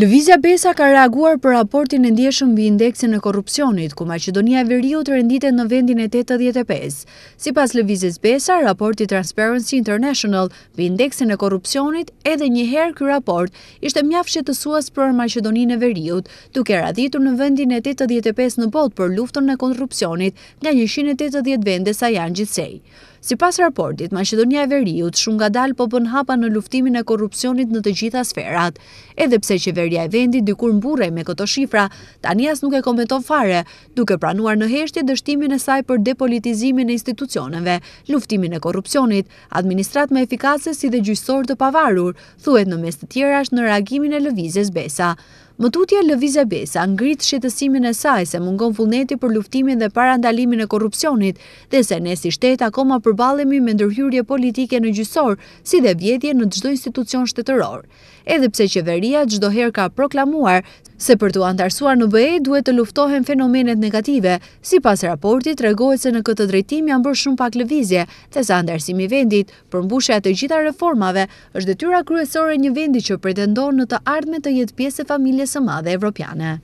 Lëvizja Besa ka reaguar për raportin e ndjeshëm bë indeksin e korupcionit, ku Macedonia e Veriu të renditet në vendin e 85. Si pas Lëvizjes Besa, raporti Transparency International bë indeksin e korupcionit, edhe njëherë kërë raport ishte të suas për Macedonin e Veriu, duke radhitur në vendin e 85 në bot për luftën e korupcionit nga 180 vende sa janë gjithsej. Si pas raportit, Macedonia e Veriut shumë nga dalë po pën hapa në luftimin e korupcionit në të gjitha sferat. Edhepse qeveria e vendit dykur mburej me këto shifra, Tanias nuk e kometon fare, duke pranuar në heshtje dështimin e saj për depolitizimin e institucioneve, luftimin e korupcionit, administrat me efikase si dhe gjysor të pavarur, thuet në mes të tjera është në reagimin e lëvizjes besa. Mëtutje Lëvizë Besa ngrit shqetësimin e saj se mungon vullneti për luftimin dhe parandalimin e korupcionit dhe se ne si shtetë akoma përbalemi me ndërhyrje politike në gjysor si dhe vjetje në gjdo institucion shtetëror. Edhepse qeveria gjdoher ka proklamuar se për të antarsuar në bëhej duhet të luftohen fenomenet negative, si pas raportit regohet se në këtë drejtim janë bërë shumë pak lëvizje dhe sa antarsimi vendit për mbushja të gjitha reformave është dhe tyra kryesore një vendi që pretendon në të ardhme të jetë pjesë familje Some other Europeană.